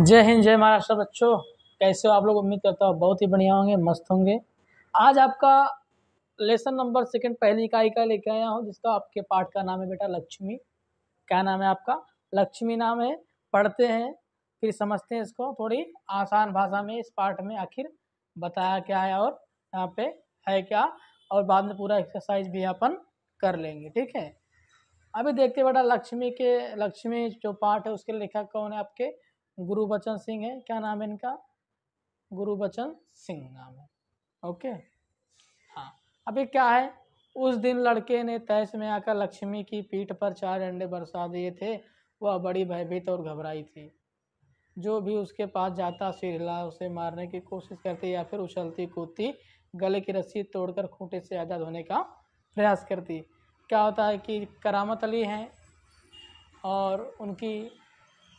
जय हिंद जय महाराष्ट्र बच्चों कैसे हो आप लोग उम्मीद करता हूँ बहुत ही बढ़िया होंगे मस्त होंगे आज आपका लेसन नंबर सेकंड पहली इकाई का लेकर आया हूँ जिसका आपके पाठ का नाम है बेटा लक्ष्मी क्या नाम है आपका लक्ष्मी नाम है पढ़ते हैं फिर समझते हैं इसको थोड़ी आसान भाषा में इस पाठ में आखिर बताया क्या है और यहाँ पे है क्या और बाद में पूरा एक्सरसाइज भी अपन कर लेंगे ठीक है अभी देखते बेटा लक्ष्मी के लक्ष्मी जो पाठ है उसके लेखक कौन है आपके गुरुबचन सिंह है क्या नाम है इनका गुरुबचन सिंह नाम है ओके हाँ अभी क्या है उस दिन लड़के ने तैश में आकर लक्ष्मी की पीठ पर चार अंडे बरसा दिए थे वह बड़ी भयभीत और घबराई थी जो भी उसके पास जाता सिर हिला उसे मारने की कोशिश करती या फिर उछलती कूदती गले की रस्सी तोड़कर खूंटे से आज़ाद होने का प्रयास करती क्या होता है कि करामत अली हैं और उनकी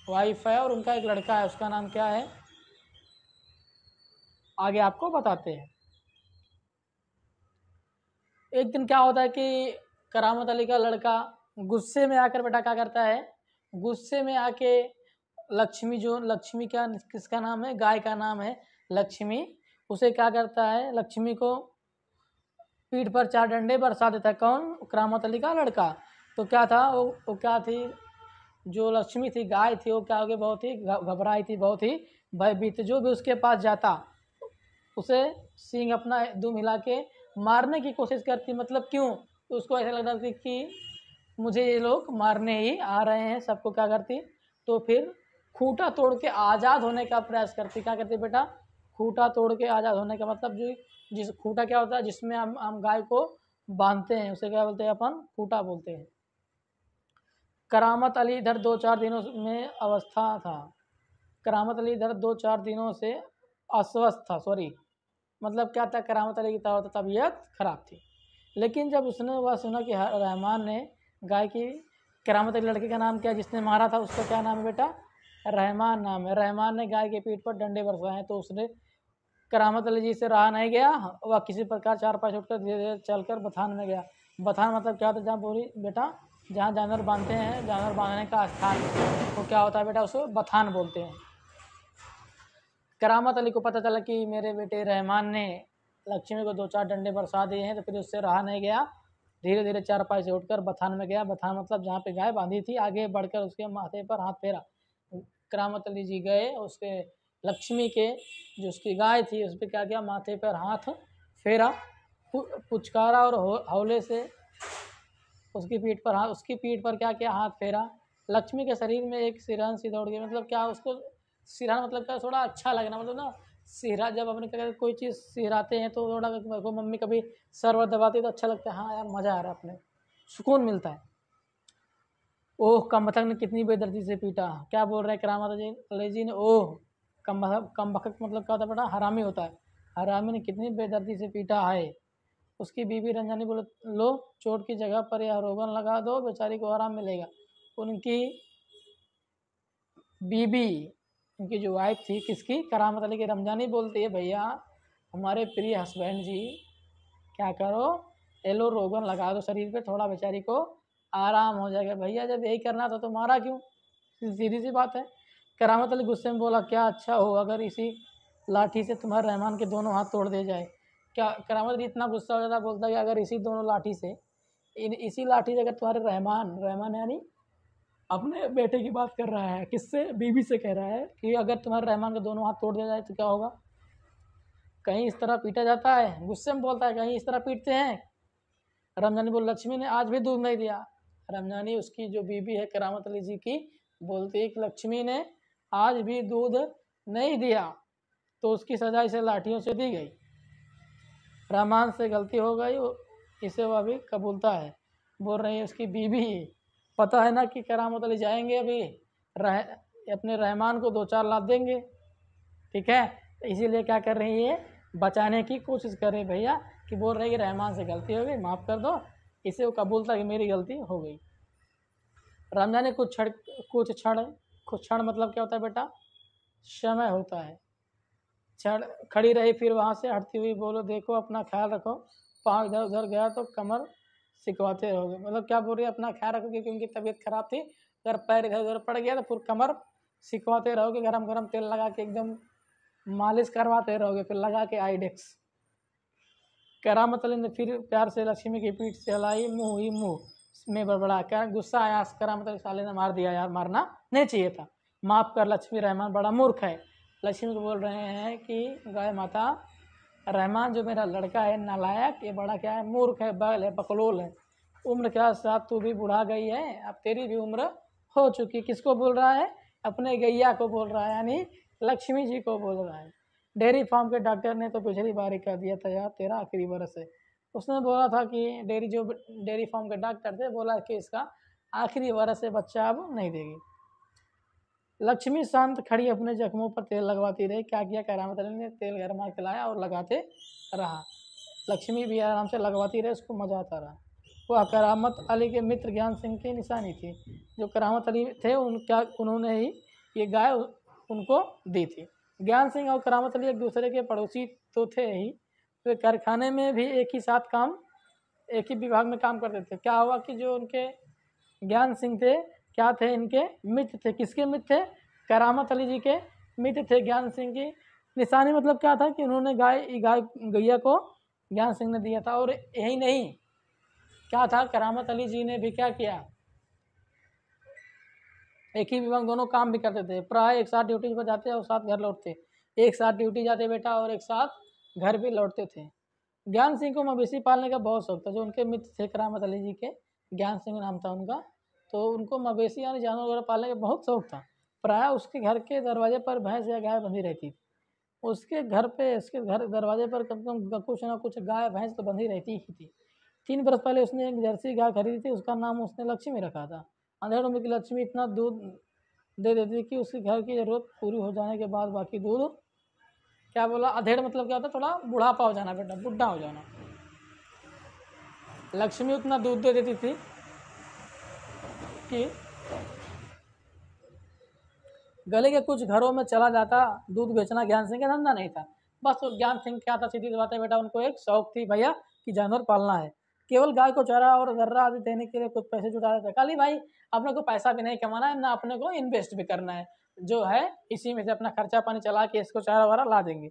वाइफ है और उनका एक लड़का है उसका नाम क्या है आगे आपको बताते हैं एक दिन क्या होता है कि करामत अली का लड़का गुस्से में आकर बेटा क्या करता है गुस्से में आके लक्ष्मी जो लक्ष्मी क्या किसका नाम है गाय का नाम है लक्ष्मी उसे क्या करता है लक्ष्मी को पीठ पर चार डंडे बरसा देता है कौन करामत अली का लड़का तो क्या था वो, वो क्या थी जो लक्ष्मी थी गाय थी वो क्या हो गई बहुत ही घबराई थी बहुत ही भयभीत जो भी उसके पास जाता उसे सिंह अपना दुम हिला के मारने की कोशिश करती मतलब क्यों तो उसको ऐसा लग रहा था कि मुझे ये लोग मारने ही आ रहे हैं सबको क्या करती तो फिर खूटा तोड़ के आज़ाद होने का प्रयास करती क्या करती बेटा खूटा तोड़ के आज़ाद होने का मतलब जो जिस खूटा क्या होता है जिसमें हम हम गाय को बांधते हैं उसे क्या बोलते हैं अपन खूटा बोलते हैं करामत अली इधर दो चार दिनों में अवस्था था करामत अली इधर दो चार दिनों से अस्वस्थ था सॉरी मतलब क्या था करामत अली की तबीयत ख़राब थी लेकिन जब उसने वह सुना कि रहमान ने गाय की करामत अली लड़के का नाम क्या जिसने मारा था उसका क्या नाम है बेटा रहमान नाम है रहमान ने गाय के पीठ पर डंडे बरसाए तो उसने करामत अली जी से रहा नहीं गया वह किसी प्रकार चार पाँच उठकर धीरे धीरे चल कर बथान में गया बथान मतलब क्या होता है जहाँ बोली बेटा जहाँ जानवर बांधते हैं जानवर बांधने का स्थान वो क्या होता है बेटा उसको बथान बोलते हैं करामत अली को पता चला कि मेरे बेटे रहमान ने लक्ष्मी को दो चार डंडे बरसा दिए हैं तो फिर उससे रहा नहीं गया धीरे धीरे चार पाए से उठकर बथान में गया बथान मतलब जहाँ पे गाय बांधी थी आगे बढ़कर उसके माथे पर हाथ फेरा करामत अली जी गए उसके लक्ष्मी के जो उसकी गाय थी उस पर क्या किया माथे पर हाथ फेरा पुचकारा और हौले से उसकी पीठ पर हाथ उसकी पीठ पर क्या किया हाथ फेरा लक्ष्मी के शरीर में एक सिरहन सी दौड़ गया मतलब क्या उसको सिरहन मतलब क्या थोड़ा अच्छा लगना मतलब ना सिहरा जब अपने क्या कोई चीज़ सिहराते हैं तो थोड़ा को मम्मी कभी सर वर दबाती तो अच्छा लगता है हाँ यार मज़ा आ रहा है अपने सुकून मिलता है ओह कम्बथक ने कितनी बेदर्दी से पीटा क्या बोल रहे हैं कराम माता जी जी ने ओह कम कम्बखक मतलब क्या होता है बेटा हरामी होता है हरामी ने कितनी बेदर्दी से पीटा है उसकी बीवी रंजनी बोले लो चोट की जगह पर यह रोगन लगा दो बेचारी को आराम मिलेगा उनकी बीबी उनकी जो वाइफ थी किसकी करामत अली की रमजानी बोलती है भैया हमारे प्रिय हस्बैंड जी क्या करो एलो रोगन लगा दो शरीर पे थोड़ा बेचारी को आराम हो जाएगा भैया जब यही करना था तो मारा क्यों सीधी सी बात है करामत अली गुस्से में बोला क्या अच्छा हो अगर इसी लाठी से तुम्हारे रहमान के दोनों हाथ तोड़ दे जाए क्या करामत अली इतना गुस्सा हो जाता बोलता कि अगर इसी दोनों लाठी से इन इसी लाठी से अगर तुम्हारे रहमान रहमान यानी अपने बेटे की बात कर रहा है किससे बीवी से कह रहा है कि अगर तुम्हारे रहमान का दोनों हाथ तोड़ दिया जाए तो क्या होगा कहीं इस तरह पीटा जाता है गुस्से में बोलता है कहीं इस तरह पीटते हैं रमजानी बोल लक्ष्मी ने आज भी दूध नहीं दिया रमजानी उसकी जो बीबी है करामत अली जी की बोलती है कि लक्ष्मी ने आज भी दूध नहीं दिया तो उसकी सजा इसे लाठियों से दी गई रहमान से गलती हो गई इसे वह अभी कबूलता है बोल रही है उसकी बीबी पता है ना कि करामत अली जाएंगे अभी रह अपने रहमान को दो चार लाद देंगे ठीक है तो इसीलिए क्या कर रही है बचाने की कोशिश कर रही भैया कि बोल रही है रहमान से गलती हो गई माफ़ कर दो इसे वो कबूलता कि मेरी गलती हो गई रमजान ने कुछ क्षण कुछ क्षण कुछ क्षण मतलब क्या होता है बेटा समय होता है चढ़ खड़ी रही फिर वहाँ से हटती हुई बोलो देखो अपना ख्याल रखो पाँव इधर उधर गया तो कमर सिकवाते रहोगे मतलब क्या बोल रही है अपना ख्याल रखोगे क्योंकि तबीयत खराब थी अगर पैर इधर उधर पड़ गया तो फिर कमर सिकवाते रहोगे गरम गरम तेल लगा के एकदम मालिश करवाते रहोगे फिर लगा के आईडेक्स करा मतलब ने फिर प्यार से लक्ष्मी की पीठ से हलाई मुँह ही मुँह में बड़बड़ा कर गुस्सा आया करा मतलब साले ने मार दिया यार मारना नहीं चाहिए था माफ़ कर लक्ष्मी रहमान बड़ा मूर्ख है लक्ष्मी को बोल रहे हैं कि गाय माता रहमान जो मेरा लड़का है नालायक ये बड़ा क्या है मूर्ख है बगल है बकलोल है उम्र क्या साथ तू भी बुढ़ा गई है अब तेरी भी उम्र हो चुकी किसको बोल रहा है अपने गैया को बोल रहा है यानी लक्ष्मी जी को बोल रहा है डेयरी फार्म के डॉक्टर ने तो पिछली बार ही कह दिया था यार तेरा आखिरी बरस है उसने बोला था कि डेयरी जो डेयरी फार्म के डॉक्टर थे बोला कि इसका आखिरी बरस से बच्चा अब नहीं देगी लक्ष्मी शांत खड़ी अपने जख्मों पर तेल लगवाती रही क्या किया कह अली ने तेल गरमा के लाया और लगाते रहा लक्ष्मी भी आराम से लगवाती रही उसको मजा आता रहा वह करामत अली के मित्र ज्ञान सिंह की निशानी थी जो करामत अली थे उनका उन्होंने ही ये गाय उनको दी थी ज्ञान सिंह और करामत अली एक दूसरे के पड़ोसी तो थे ही वे तो कारखाने में भी एक ही साथ काम एक ही विभाग में काम करते थे क्या हुआ कि जो उनके ज्ञान सिंह थे क्या थे इनके मित्र थे किसके मित्र थे करामत अली जी के मित्र थे ज्ञान सिंह की निशानी मतलब क्या था कि उन्होंने गाय गाय गैया को ज्ञान सिंह ने दिया था और यही नहीं क्या था करामत अली जी ने भी क्या किया एक ही विभाग दोनों काम भी करते थे प्राय एक साथ ड्यूटी पर जाते और साथ घर लौटते एक साथ ड्यूटी जाते बेटा और एक साथ घर भी लौटते थे ज्ञान सिंह को मवेशी पालने का बहुत शौक था जो उनके मित्र थे करामत अली जी के ज्ञान सिंह नाम था उनका तो उनको मवेशी यानी जानवर वगैरह पालने का बहुत शौक था प्रायः उसके घर के दरवाजे पर भैंस या गाय बंधी रहती थी उसके घर पे उसके घर दरवाजे पर कम से कम कुछ ना कुछ गाय भैंस तो बंधी रहती ही थी तीन बरस पहले उसने एक जर्सी गाय खरीदी थी उसका नाम उसने लक्ष्मी रखा था अंधेड़ों में लक्ष्मी इतना दूध दे देती थी कि उसके घर की ज़रूरत पूरी हो जाने के बाद बाकी दूध क्या बोला अधेड़ मतलब क्या होता है थोड़ा बुढ़ापा हो जाना बेटा बुढ़ा हो जाना लक्ष्मी उतना दूध दे देती थी कि गले के कुछ घरों में चला जाता दूध बेचना ज्ञान सिंह का धंधा नहीं था बस ज्ञान सिंह क्या था सीधी बात है बेटा उनको एक शौक थी भैया कि जानवर पालना है केवल गाय को चारा और दर्रा आदि देने के लिए कुछ पैसे जुटा रहे थे खाली भाई अपने को पैसा भी नहीं कमाना है ना अपने को इन्वेस्ट भी करना है जो है इसी में से अपना खर्चा पानी चला के इसको चारा वारा ला देंगे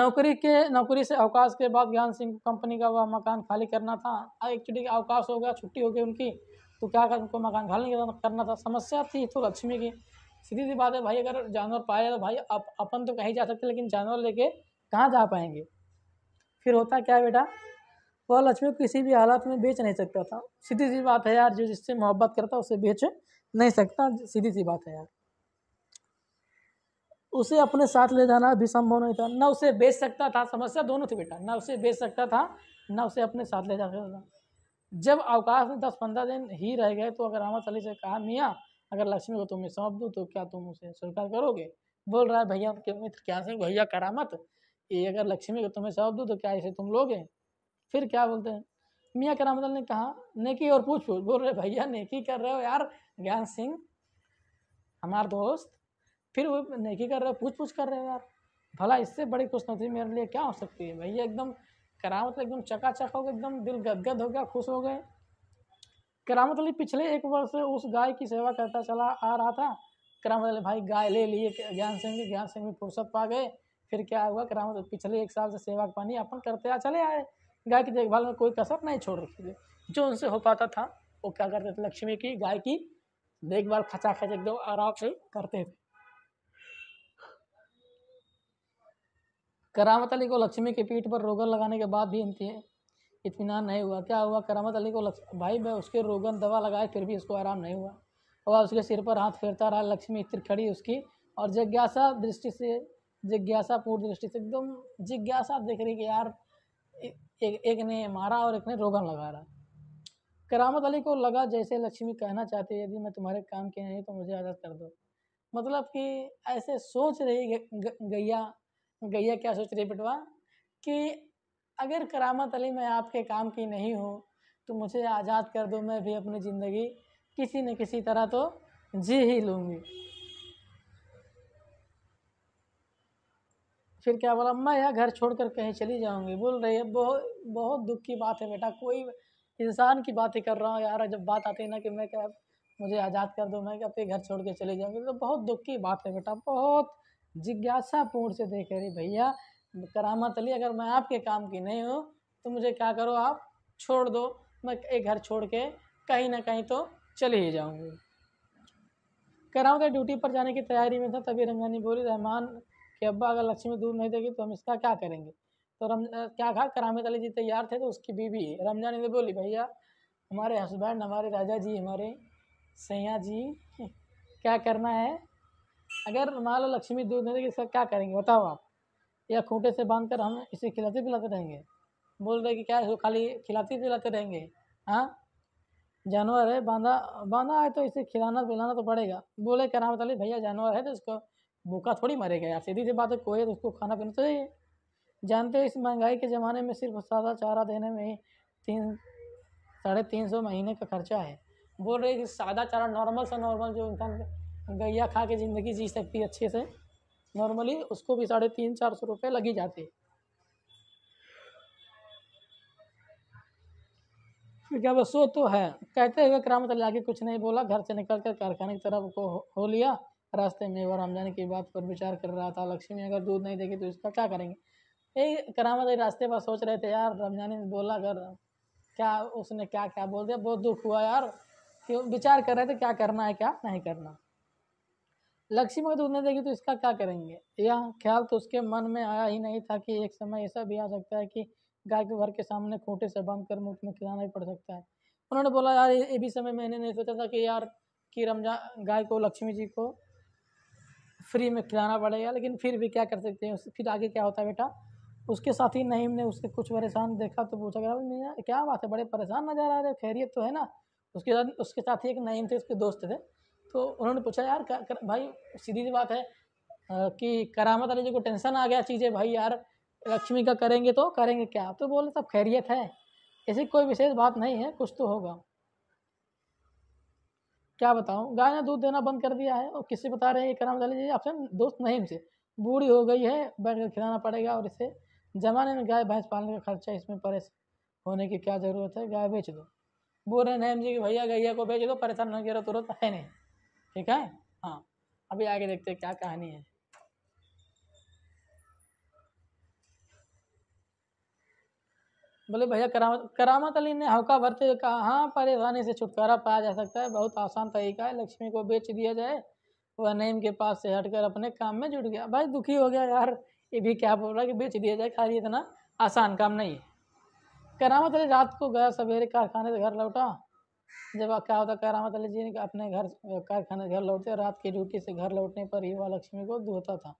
नौकरी के नौकरी से अवकाश के बाद ज्ञान सिंह कंपनी का वह मकान खाली करना था एक्चुअली अवकाश हो गया छुट्टी हो गई उनकी तो क्या कर उनको मकान खाली करना था समस्या थी तो लक्ष्मी की सीधी सी बात है भाई अगर जानवर पाए तो भाई अप, अपन तो कहीं जा सकते लेकिन जानवर लेके कहाँ जा पाएंगे फिर होता क्या बेटा वह लक्ष्मी को किसी भी हालत में बेच नहीं सकता था सीधी सी बात है यार जो जिससे मोहब्बत करता उसे बेच नहीं सकता सीधी सी बात है यार उसे अपने साथ ले जाना भी संभव नहीं था ना उसे बेच सकता था समस्या दोनों थी बेटा ना उसे बेच सकता था ना उसे अपने साथ ले जा सकता था जब अवकाश में दस पंद्रह दिन ही रह गए तो अगर रामा अली से कहा मियाँ अगर लक्ष्मी को तुम्हें सौंप दूँ तो क्या तुम उसे स्वीकार करोगे बोल रहा है भैया के मित्र क्या से भैया करामत ये अगर लक्ष्मी को तुम्हें सौंप दूँ तो क्या इसे तुम लोगे फिर क्या बोलते हैं मियाँ करामत ने कहा नेकी और पूछ पूछ बोल रहे भैया नेकी कर रहे हो यार ज्ञान सिंह हमारे दोस्त फिर वो नेकी कर रहे हो पूछ पूछ कर रहे हो यार भला इससे बड़ी नौती मेरे लिए क्या हो सकती है भैया एकदम करामत तो एकदम चकाचक हो गए एकदम दिल गदगद हो गया खुश हो गए करामत अली पिछले एक वर्ष से उस गाय की सेवा करता चला आ रहा था करामत अली भाई गाय ले लिए ज्ञान सिंह की ज्ञान सिंह भी फुर्सत पा गए फिर क्या हुआ करामत पिछले एक साल से सेवा पानी अपन करते आ चले आए गाय की देखभाल में कोई कसर नहीं छोड़ रखी थी जो उनसे हो पाता था वो क्या करते थे लक्ष्मी की गाय की देखभाल खचाखच एकदम आराम से करते थे करामत अली को लक्ष्मी के पीठ पर रोगन लगाने के बाद भी इम्तिह इतमान नहीं हुआ क्या हुआ करामत अली को लक्ष भाई मैं उसके रोगन दवा लगाए फिर भी उसको आराम नहीं हुआ वह उसके सिर पर हाथ फेरता रहा लक्ष्मी स्थिर खड़ी उसकी और जिज्ञासा दृष्टि से जिज्ञासा पूर्ण दृष्टि से एकदम जिज्ञासा देख रही कि यार एक एक ने मारा और एक ने रोगन लगा रहा करामत अली को लगा जैसे लक्ष्मी कहना चाहती है यदि मैं तुम्हारे काम के नहीं तो मुझे आज़ाद कर दो मतलब कि ऐसे सोच रही गैया गैया क्या सोच रही बेटवा कि अगर करामत अली मैं आपके काम की नहीं हूँ तो मुझे आज़ाद कर दो मैं भी अपनी ज़िंदगी किसी न किसी तरह तो जी ही लूँगी फिर क्या बोला मैं यह घर छोड़कर कहीं चली जाऊँगी बोल रही है बहुत बहुत दुख की बात है बेटा कोई इंसान की बात ही कर रहा हूँ यार जब बात आती है ना कि मैं क्या मुझे आज़ाद कर दो मैं क्या अपने घर छोड़ के चली जाऊँगी तो बहुत दुख की बात है बेटा बहुत पूर्ण से देख रही भैया करामत अली अगर मैं आपके काम की नहीं हूँ तो मुझे क्या करो आप छोड़ दो मैं एक घर छोड़ के कहीं ना कहीं तो चले ही जाऊँगी कराऊँ ड्यूटी पर जाने की तैयारी में था तभी रमजानी बोली रहमान के अब्बा अगर लक्ष्मी दूर नहीं देगी तो हम इसका क्या करेंगे तो रम क्या कहा करामत अली जी तैयार थे तो उसकी बीवी रमजानी ने बोली भैया हमारे हस्बैंड हमारे राजा जी हमारे सैया जी क्या करना है अगर मान लो लक्ष्मी दूध नहीं देगी इसका क्या करेंगे बताओ आप या खूंटे से बांध कर हम इसे खिलाते पिलाते रहेंगे बोल रहे कि क्या इसको खाली खिलाते पिलाते रहेंगे हाँ जानवर है बांधा बांधा है तो इसे खिलाना पिलाना तो पड़ेगा बोले करामत अली भैया जानवर है तो इसको भूखा थोड़ी मरेगा यार सीधी सी बात है कोई है तो उसको खाना पीना तो चाहिए जानते हो इस महंगाई के ज़माने में सिर्फ सादा चारा देने में ही तीन साढ़े तीन सौ महीने का खर्चा है बोल रहे कि सादा चारा नॉर्मल से नॉर्मल जो इंसान गैया खा के ज़िंदगी जी सकती अच्छे से नॉर्मली उसको भी साढ़े तीन चार सौ रुपये लग ही जाते क्या बस वो तो है कहते हुए करामत अल्लाह के कुछ नहीं बोला घर से निकल कर कारखाने की तरफ को हो लिया रास्ते में वो रमजान की बात पर विचार कर रहा था लक्ष्मी अगर दूध नहीं देगी तो इसका क्या करेंगे यही करामत रास्ते पर सोच रहे थे यार रमजानी ने बोला अगर क्या उसने क्या क्या बोल दिया बहुत दुख हुआ यार कि विचार कर रहे थे क्या करना है क्या नहीं करना लक्ष्मी मगर तो उड़ने देगी तो इसका क्या करेंगे यह ख्याल तो उसके मन में आया ही नहीं था कि एक समय ऐसा भी आ सकता है कि गाय के घर के सामने खूंटे से बांध कर मुफ्त में खिलाना ही पड़ सकता है उन्होंने बोला यार ये भी समय मैंने नहीं सोचा था कि यार कि रमजान गाय को लक्ष्मी जी को फ्री में खिलाना पड़ेगा लेकिन फिर भी क्या कर सकते हैं फिर आगे क्या होता है बेटा उसके साथ ही नहीम ने उसके कुछ परेशान देखा तो पूछा गया क्या बात है बड़े परेशान नज़र आ रहे खैरियत तो है ना उसके साथ उसके साथ ही एक नहीम थे उसके दोस्त थे तो उन्होंने पूछा यार कर, कर, भाई सीधी सी बात है आ, कि करामत अली जी को टेंशन आ गया चीज़ें भाई यार लक्ष्मी का करेंगे तो करेंगे क्या तो बोले सब खैरियत है ऐसी कोई विशेष बात नहीं है कुछ तो होगा क्या बताऊँ गाय ने दूध देना बंद कर दिया है और किससे बता रहे हैं करामत अली जी आपसे दोस्त नहीं से बूढ़ी हो गई है बैठ कर खिलाना पड़ेगा और इसे जमाने में गाय भैंस पालने का खर्चा इसमें परेश होने की क्या ज़रूरत है गाय बेच दो बोल रहे हैं जी कि भैया गैया को बेच दो परेशान होने करो तुरंत है नहीं ठीक है हाँ अभी आगे देखते हैं क्या कहानी है बोले भैया करामत करामत अली ने हौका भरते हुए कहा हाँ परेशानी से छुटकारा पाया जा सकता है बहुत आसान तरीका है लक्ष्मी को बेच दिया जाए वह नईम के पास से हटकर अपने काम में जुट गया भाई दुखी हो गया यार ये भी क्या बोल रहा कि बेच दिया जाए खाली इतना आसान काम नहीं है करामत अली रात को गया सवेरे कारखाने से घर लौटा जब क्या होता करामत जी ने अपने घर कारखाने घर लौटते रात की ड्यूटी से घर लौटने पर ही वह लक्ष्मी को दुहता था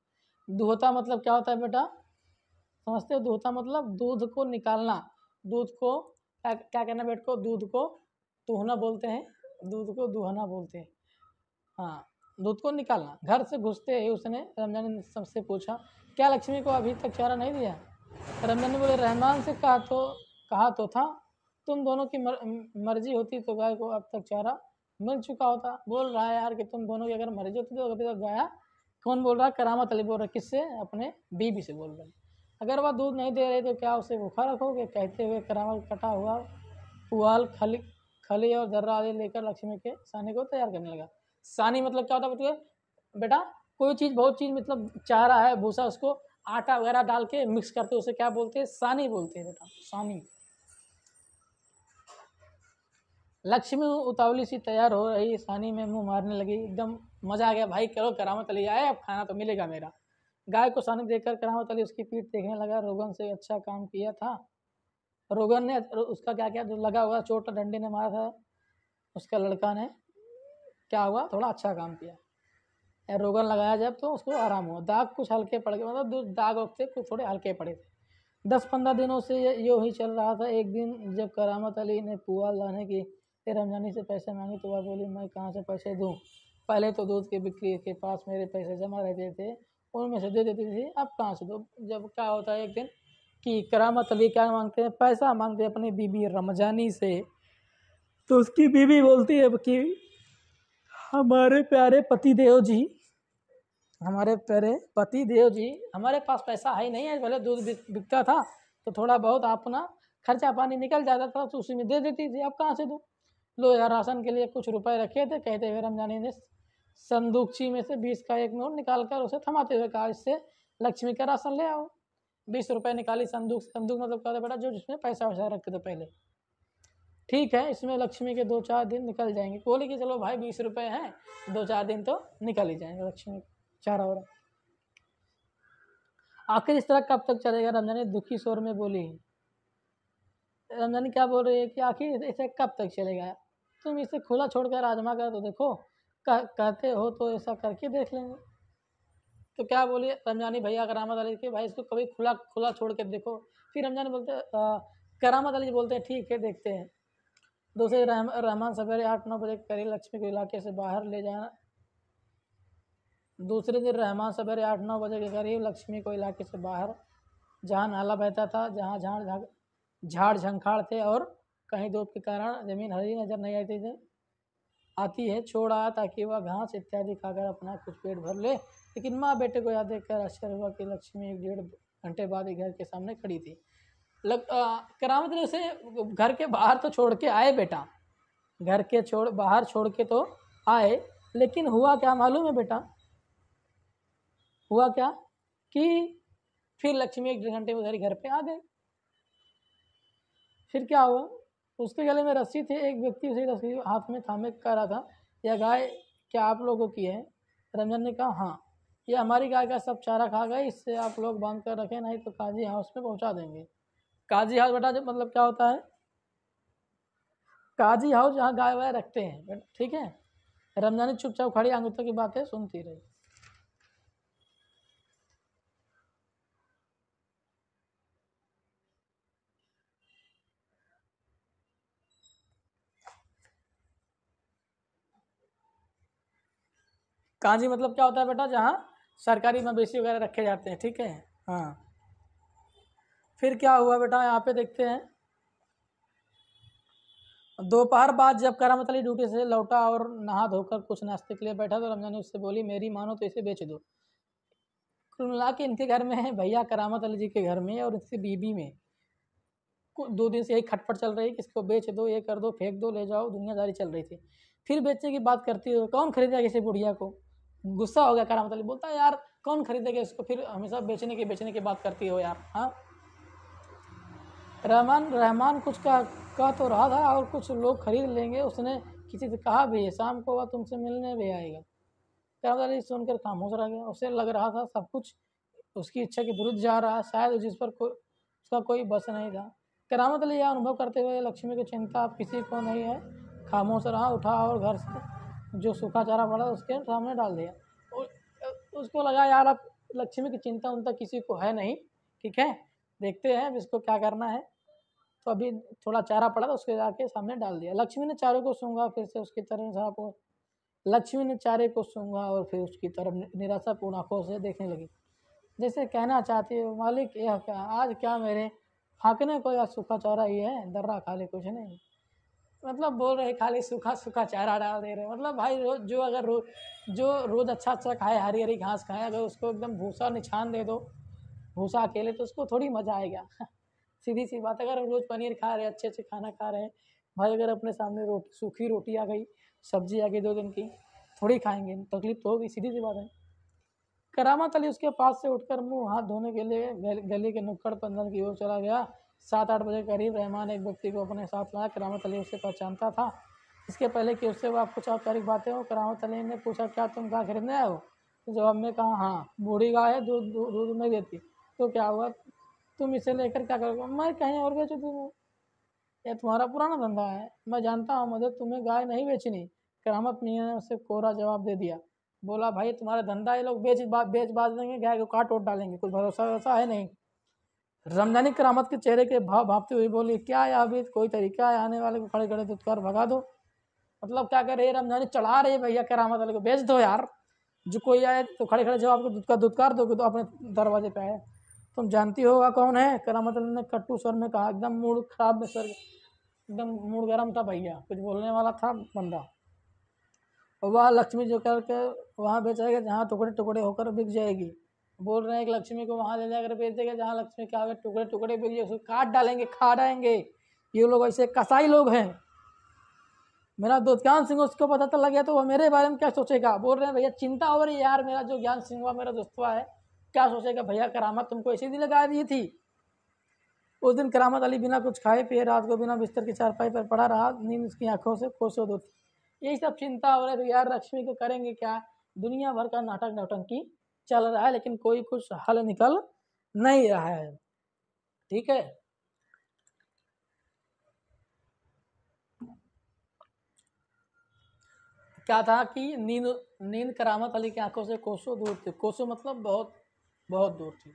दुहता मतलब क्या होता है बेटा समझते हो दुहता मतलब दूध को निकालना दूध को क्या क्या कहना बेट को दूध को दूहना बोलते हैं दूध को दुहना बोलते हैं हाँ दूध को निकालना घर से घुसते ही उसने रमजान ने सबसे पूछा क्या लक्ष्मी को अभी तक चारा नहीं दिया रमजान ने बोले रहमान से कहा तो कहा तो था तुम दोनों की मर, मर्जी होती तो गाय को अब तक चारा मिल चुका होता बोल रहा है यार कि तुम दोनों की अगर मर्जी होती तो अभी तक गाया कौन बोल रहा है करामत अली बोल रहा है किससे अपने बीबी से बोल रहे अगर वह दूध नहीं दे रहे तो क्या उसे भूखा रखोगे कहते हुए करामत कटा हुआ पुआल खली खली और दर्रा आदि लेकर लक्ष्मी के सानी को तैयार करने लगा सानी मतलब क्या होता है बेटा कोई चीज़ बहुत चीज़ मतलब चारा है भूसा उसको आटा वगैरह डाल के मिक्स करते उसे क्या बोलते हैं सानी बोलते हैं बेटा सानी लक्ष्मी उतावली सी तैयार हो रही सानी में मुंह मारने लगी एकदम मज़ा आ गया भाई करो करामत अली आए अब खाना तो मिलेगा मेरा गाय को सानी देखकर करामत अली उसकी पीठ देखने लगा रोगन से अच्छा काम किया था रोगन ने उसका क्या किया जो लगा हुआ चोट डंडे ने मारा था उसका लड़का ने क्या हुआ थोड़ा अच्छा काम किया रोगन लगाया जब तो उसको आराम हुआ दाग कुछ हल्के पड़ गए मतलब दाग वक्त कुछ थोड़े हल्के पड़े थे दस पंद्रह दिनों से यो ही चल रहा था एक दिन जब करामत अली ने पुआ लाने की फिर रमजानी से पैसे मांगे तो वह बोली मैं कहाँ से पैसे दूँ पहले तो दूध की बिक्री के पास मेरे पैसे जमा रहते थे उनमें से दे देती थी अब कहाँ से दो जब क्या होता है एक दिन कि करामत अली क्या मांगते हैं पैसा मांगते हैं अपनी बीबी रमजानी से तो उसकी बीवी बोलती है कि हमारे प्यारे पति देव जी हमारे प्यारे पति देव जी हमारे पास पैसा है ही नहीं है पहले दूध बिकता था तो थोड़ा बहुत अपना खर्चा पानी निकल जाता था तो उसी में दे देती थी अब कहाँ से दूँ लो यहाँ राशन के लिए कुछ रुपए रखे थे कहते हुए रमजानी ने संदूकची में से बीस का एक नोट निकाल कर उसे थमाते हुए कहा इससे लक्ष्मी का राशन ले आओ बीस रुपये निकाली संदूक संदूक मतलब कहते बेटा जो जिसमें पैसा वैसा रखे थे पहले ठीक है इसमें लक्ष्मी के दो चार दिन निकल जाएंगे बोले कि चलो भाई बीस रुपये हैं दो चार दिन तो निकल ही जाएंगे लक्ष्मी चारा और आखिर इस तरह कब तक चलेगा रमजानी दुखी शोर में बोली रमजानी क्या बोल रही है कि आखिर इसे कब तक चलेगा तुम इसे खुला छोड़कर आजमा कर तो देखो कह, कहते हो तो ऐसा करके देख लेंगे तो क्या बोलिए रमजानी भैया करामत अली के भाई इसको कभी खुला खुला छोड़ के देखो फिर रमजानी बोलते करामत अली बोलते हैं ठीक है देखते हैं दूसरे रहम, रहमान सवेरे आठ नौ बजे करीब लक्ष्मी के इलाके से बाहर ले जाना दूसरे दिन रहमान सवेरे आठ नौ बजे के करीब लक्ष्मी को इलाके से बाहर जहाँ नाला बहता था जहाँ झाड़ झाड़ झंखाड़ थे और कहीं धूप के कारण ज़मीन हरी नज़र नहीं आती थी आती है छोड़ आया ताकि वह घास इत्यादि खाकर अपना कुछ पेट भर ले लेकिन माँ बेटे को याद देखकर आश्चर्य हुआ कि लक्ष्मी एक डेढ़ घंटे बाद ही घर के सामने खड़ी थी लग करामत ने उसे घर के बाहर तो छोड़ के आए बेटा घर के छोड़ बाहर छोड़ के तो आए लेकिन हुआ क्या मालूम है बेटा हुआ क्या कि फिर लक्ष्मी एक डेढ़ घंटे में घर घर पे आ गए फिर क्या हुआ तो उसके गले में रस्सी थी एक व्यक्ति उसे रस्सी हाथ में थामे कह रहा था यह गाय क्या आप लोगों की है रमजान ने कहा हाँ ये हमारी गाय का सब चारा खा गए इससे आप लोग बांध कर रखें नहीं तो काजी हाउस में पहुंचा देंगे काजी हाउस बेटा मतलब क्या होता है काजी हाउस जहाँ गाय वाय रखते हैं ठीक है रमजानी चुपचाप खड़ी आंगूठों की बातें सुनती रही कांजी मतलब क्या होता है बेटा जहाँ सरकारी मवेशी वगैरह रखे जाते हैं ठीक है हाँ फिर क्या हुआ बेटा यहाँ पे देखते हैं दोपहर बाद जब अली ड्यूटी से लौटा और नहा धोकर कुछ नाश्ते के लिए बैठा तो रमजान ने उससे बोली मेरी मानो तो इसे बेच दो मिला के इनके घर में है भैया करामत अली जी के घर में और इसकी बीबी में दो दिन से यही खटपट चल रही है कि इसको बेच दो ये कर दो फेंक दो ले जाओ दुनियादारी चल रही थी फिर बेचने की बात करती हो कौन खरीदेगा किसी बुढ़िया को गुस्सा हो गया करामत मतलब बोलता है यार कौन खरीदेगा इसको फिर हमेशा बेचने की बेचने की बात करती हो यार हाँ रहमान रहमान कुछ कह कह तो रहा था और कुछ लोग खरीद लेंगे उसने किसी से कहा भी है शाम को वह तुमसे मिलने भी आएगा अली मतलब सुनकर खामोश रह गया उसे लग रहा था सब कुछ उसकी इच्छा के विरुद्ध जा रहा है शायद जिस पर कोई उसका कोई बस नहीं था करामत मतलब अली यह अनुभव करते हुए लक्ष्मी की चिंता किसी को नहीं है खामोश रहा उठा और घर से जो सूखा चारा पड़ा उसके सामने डाल दिया और उसको लगा यार अब लक्ष्मी की चिंता उनता किसी को है नहीं ठीक है देखते हैं अब इसको क्या करना है तो अभी थोड़ा चारा पड़ा था तो उसके जाके सामने डाल दिया लक्ष्मी ने चारों को सूंघा फिर से उसकी तरफ सारा को लक्ष्मी ने चारे को सूंघा और फिर उसकी तरफ निराशापूर्ण आंखों से देखने लगी जैसे कहना चाहती है मालिक यह क्या आज क्या मेरे फाँकने को या सूखा चारा ही है दर्रा खा ले कुछ नहीं मतलब बोल रहे खाली सूखा सूखा चारा डाल दे रहे मतलब भाई रोज जो अगर रोज जो रोज़ अच्छा अच्छा खाए हरी हरी घास खाए अगर उसको एकदम भूसा निछान दे दो भूसा अकेले तो उसको थोड़ी मज़ा आएगा सीधी सी बात अगर रोज़ पनीर खा रहे अच्छे अच्छे खाना खा रहे हैं भाई अगर अपने सामने रोटी सूखी रोटी आ गई सब्जी आ गई दो दिन की थोड़ी खाएंगे तकलीफ तो होगी सीधी सी बात है करामत अली उसके पास से उठकर मुंह हाथ धोने के लिए गले के नुक्कड़ पंदन की ओर चला गया सात आठ बजे करीब रहमान एक व्यक्ति को अपने साथ लाया करामत अली उसे पहचानता था इसके पहले कि उससे वह कुछ औपचारिक बातें हो करामत अली ने पूछा क्या तुम गाय खरीदने आए हो तो जवाब में कहा हाँ बूढ़ी गाय है दूध दूध नहीं देती तो क्या हुआ तुम इसे लेकर क्या करोगे मैं कहीं और बेचू तुम्हें यह तुम्हारा पुराना धंधा है मैं जानता हूँ मुझे तुम्हें गाय नहीं बेचनी करामत मियाँ ने उसे कोरा जवाब दे दिया बोला भाई तुम्हारा धंधा ये लोग बेच बेच बाज देंगे गाय को काट वोट डालेंगे कुछ भरोसा वरोसा है नहीं रमजानी करामत के चेहरे के भाव भापते हुए बोले क्या है अभी कोई तरीका है आने वाले को खड़े खड़े तो भगा दो मतलब क्या कर रहे रमजानी चढ़ा रहे भैया करामत वाले को बेच दो यार जो कोई आए तो खड़े खड़े जवाब आपको दुत्कार दुत्कार दोगे तो अपने दरवाजे पे आए तुम जानती होगा कौन है करामत ने कट्टू सर में कहा एकदम मूड खराब में सर एकदम मूड गर्म था भैया कुछ बोलने वाला था बंदा और वह लक्ष्मी जो करके वहाँ बेचाएगा जहाँ टुकड़े टुकड़े होकर बिक जाएगी बोल रहे हैं कि लक्ष्मी को वहाँ ले जाकर बेच देगा जहाँ लक्ष्मी क्या होगा टुकड़े टुकड़े बेचिए उसको काट डालेंगे खा डालेंगे ये लोग ऐसे कसाई लोग हैं मेरा ज्ञान सिंह उसको पता तो लग गया तो वो मेरे बारे में क्या सोचेगा बोल रहे हैं भैया चिंता हो रही यार मेरा जो ज्ञान सिंह हुआ मेरा दोस्तवा है क्या सोचेगा भैया करामत तुमको ऐसे दिन लगा दी थी उस दिन करामत अली बिना कुछ खाए पिए रात को बिना बिस्तर की चारपाई पर पड़ा रहा नींद उसकी आंखों से खोस दो थी यही सब चिंता हो रही है तो यार लक्ष्मी को करेंगे क्या दुनिया भर का नाटक नौटंकी चल रहा है लेकिन कोई कुछ हल निकल नहीं रहा है ठीक है क्या था कि नींद नींद करामत अली की आंखों से कोसों दूर थी कोसों मतलब बहुत बहुत दूर थी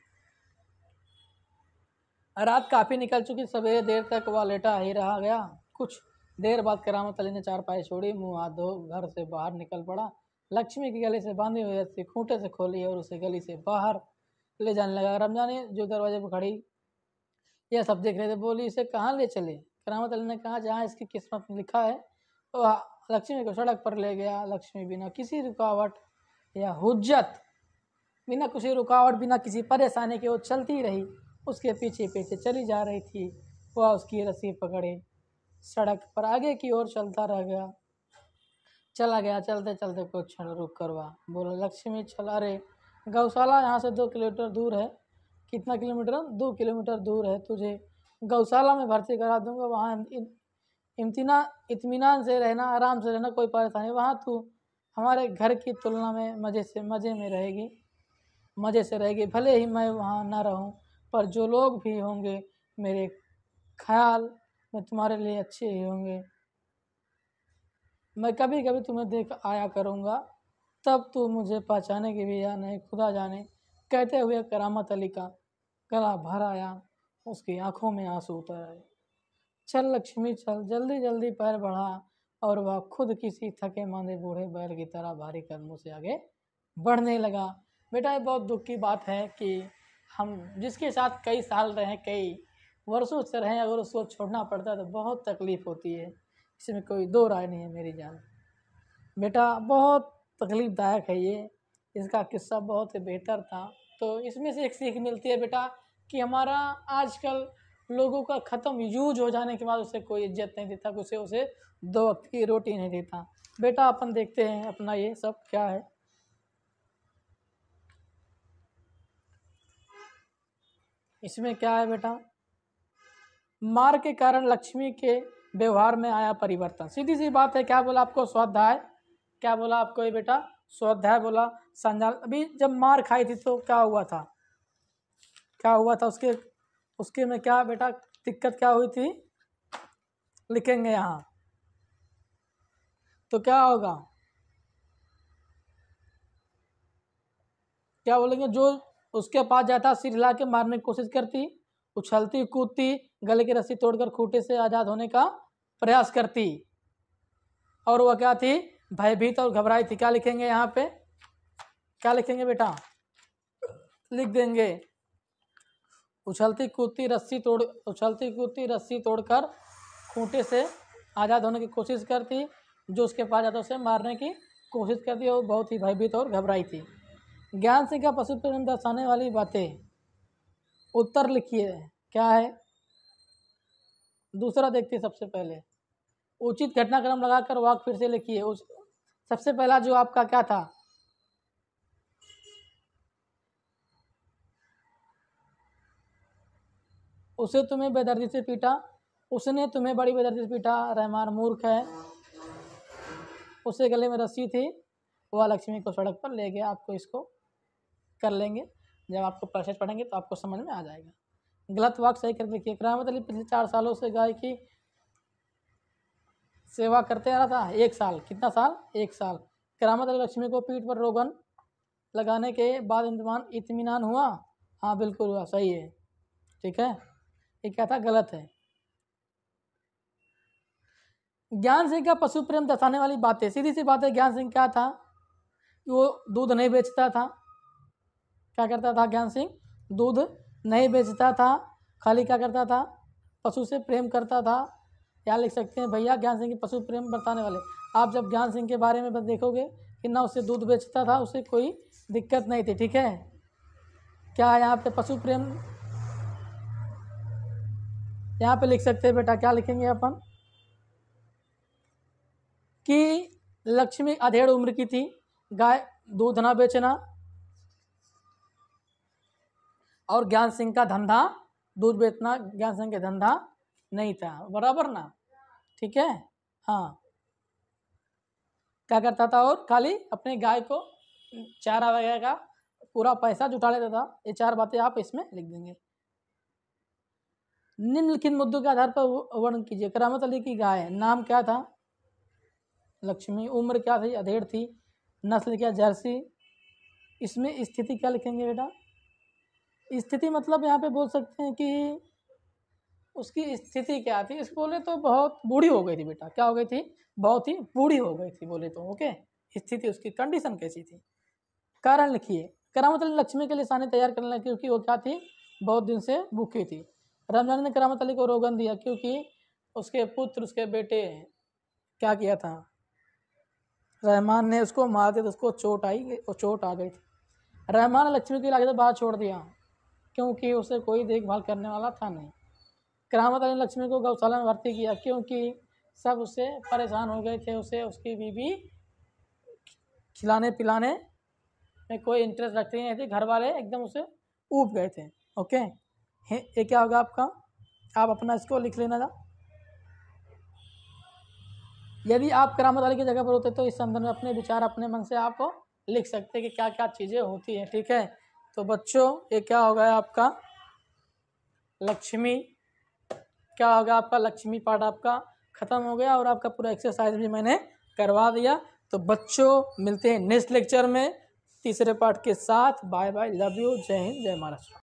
रात काफ़ी निकल चुकी सवेरे देर तक वह लेटा ही रहा गया कुछ देर बाद करामत अली ने चार पाई छोड़ी मुंह हाथ धो घर से बाहर निकल पड़ा लक्ष्मी की गली से बांधी हुई रस्सी खूंटे से खोली और उसे गली से बाहर ले जाने लगा रमजानी जो दरवाजे पर खड़ी यह सब देख रहे थे बोली इसे कहाँ ले चले करामत अली ने कहा जहाँ इसकी किस्मत लिखा है वह लक्ष्मी को सड़क पर ले गया लक्ष्मी बिना किसी रुकावट या हुज्जत बिना किसी रुकावट बिना किसी परेशानी के वो चलती रही उसके पीछे पीछे चली जा रही थी वह उसकी रस्सी पकड़े सड़क पर आगे की ओर चलता रह गया चला गया चलते चलते कुछ क्षण रुक करवा बोला लक्ष्मी चल अरे गौशाला यहाँ से दो किलोमीटर दूर है कितना किलोमीटर दो किलोमीटर दूर है तुझे गौशाला में भर्ती करा दूँगा वहाँ इम्तना इतमान से रहना आराम से रहना कोई परेशानी वहाँ तू हमारे घर की तुलना में मज़े से मज़े में रहेगी मज़े से रहेगी भले ही मैं वहाँ ना रहूँ पर जो लोग भी होंगे मेरे ख्याल में तुम्हारे लिए अच्छे ही होंगे मैं कभी कभी तुम्हें देख आया करूँगा तब तू मुझे पहचाने की भी या नहीं खुदा जाने कहते हुए करामत अली का गला भर आया उसकी आंखों में आंसू उतर आए चल लक्ष्मी चल जल्दी जल्दी पैर बढ़ा और वह खुद किसी थके मांदे बूढ़े बैल की तरह भारी कदमों से आगे बढ़ने लगा बेटा ये बहुत दुख की बात है कि हम जिसके साथ कई साल रहे कई वर्षों से रहें अगर उसको छोड़ना पड़ता है तो बहुत तकलीफ़ होती है इसमें कोई दो राय नहीं है मेरी जान बेटा बहुत तकलीफ़दायक है ये इसका किस्सा बहुत ही बेहतर था तो इसमें से एक सीख मिलती है बेटा कि हमारा आजकल लोगों का ख़त्म यूज हो जाने के बाद उसे कोई इज्जत नहीं देता उसे उसे दो वक्त की रोटी नहीं देता बेटा अपन देखते हैं अपना ये सब क्या है इसमें क्या है बेटा मार के कारण लक्ष्मी के व्यवहार में आया परिवर्तन सीधी सी बात है क्या बोला आपको स्वाध्याय क्या बोला आपको ये बेटा स्वाध्याय बोला संजाल अभी जब मार खाई थी तो क्या हुआ था क्या हुआ था उसके उसके में क्या बेटा दिक्कत क्या हुई थी लिखेंगे यहाँ तो क्या होगा क्या बोलेंगे जो उसके पास जाता सिर हिला के मारने की कोशिश करती उछलती कूदती गले की रस्सी तोड़कर खूटे से आज़ाद होने का प्रयास करती और वह क्या थी भयभीत और घबराई थी क्या लिखेंगे यहाँ पे क्या लिखेंगे बेटा लिख देंगे उछलती कूदती रस्सी तोड़ उछलती कूदती रस्सी तोड़कर खूंटे से आज़ाद होने की कोशिश करती जो उसके पास जाता उसे मारने की कोशिश करती और बहुत ही भयभीत और घबराई थी ज्ञान से क्या पशु प्रेम दर्शाने वाली बातें उत्तर लिखिए क्या है दूसरा देखते सबसे पहले उचित घटनाक्रम लगाकर वाक फिर से लिखिए उस सबसे पहला जो आपका क्या था उसे तुम्हें बेदर्दी से पीटा उसने तुम्हें बड़ी बेदर्दी से पीटा रहमान मूर्ख है उसे गले में रस्सी थी वह लक्ष्मी को सड़क पर ले गया आपको इसको कर लेंगे जब आपको पैसेज पढ़ेंगे तो आपको समझ में आ जाएगा गलत वाक सही कर देखिए क्रामत अली पिछले चार सालों से गाय की सेवा करते आ रहा था एक साल कितना साल एक साल करामत अली लक्ष्मी को पीठ पर रोगन लगाने के बाद इंतमान इतमान हुआ हाँ बिल्कुल हुआ सही है ठीक है ये क्या था गलत है ज्ञान सिंह का पशु प्रेम दर्शाने वाली बातें सीधी सी बात है ज्ञान सिंह क्या था वो दूध नहीं बेचता था क्या करता था ज्ञान सिंह दूध नहीं बेचता था खाली क्या करता था पशु से प्रेम करता था क्या लिख सकते हैं भैया ज्ञान सिंह के पशु प्रेम बताने वाले आप जब ज्ञान सिंह के बारे में देखोगे कि ना उसे दूध बेचता था उसे कोई दिक्कत नहीं थी ठीक है क्या यहाँ पे पशु प्रेम यहाँ पे लिख सकते हैं बेटा क्या लिखेंगे अपन कि लक्ष्मी अधेड़ उम्र की थी गाय दूध ना बेचना और ज्ञान सिंह का धंधा दूध बेचना ज्ञान सिंह का धंधा नहीं था बराबर ना ठीक है हाँ क्या करता था और खाली अपने गाय को चारा वगैरह का पूरा पैसा जुटा लेता था ये चार बातें आप इसमें लिख देंगे निम्नलिखित मुद्दों के आधार पर वर्णन कीजिए करामत अली की गाय नाम क्या था लक्ष्मी उम्र क्या थी अधेड़ थी नस्ल क्या जर्सी इसमें स्थिति क्या लिखेंगे बेटा स्थिति मतलब यहाँ पे बोल सकते हैं कि उसकी स्थिति क्या थी इसको बोले तो बहुत बूढ़ी हो गई थी बेटा क्या हो गई थी बहुत ही बूढ़ी हो गई थी बोले तो ओके स्थिति उसकी कंडीशन कैसी थी कारण लिखिए करामत अली लक्ष्मी के लिए तैयार करने लगी क्योंकि वो क्या थी बहुत दिन से भूखी थी रमजान ने करामत अली को रोगन दिया क्योंकि उसके पुत्र उसके बेटे क्या किया था रहमान ने उसको मार दिया तो उसको चोट आई और चोट आ गई थी रहमान लक्ष्मी की लागत बाहर छोड़ दिया क्योंकि उसे कोई देखभाल करने वाला था नहीं करामत अली लक्ष्मी को गौशाला में भर्ती किया क्योंकि सब उससे परेशान हो गए थे उसे उसकी बीवी खिलाने पिलाने में कोई इंटरेस्ट रखते नहीं थे घर वाले एकदम उसे ऊब गए थे ओके ये क्या होगा आपका आप अपना इसको लिख लेना था यदि आप करामत अली की जगह पर होते तो इस संदर्भ में अपने विचार अपने मन से आप लिख सकते कि क्या क्या चीज़ें होती हैं ठीक है तो बच्चों ये क्या हो गया आपका लक्ष्मी क्या होगा आपका लक्ष्मी पार्ट आपका ख़त्म हो गया और आपका पूरा एक्सरसाइज भी मैंने करवा दिया तो बच्चों मिलते हैं नेक्स्ट लेक्चर में तीसरे पार्ट के साथ बाय बाय लव यू जय हिंद जय महाराष्ट्र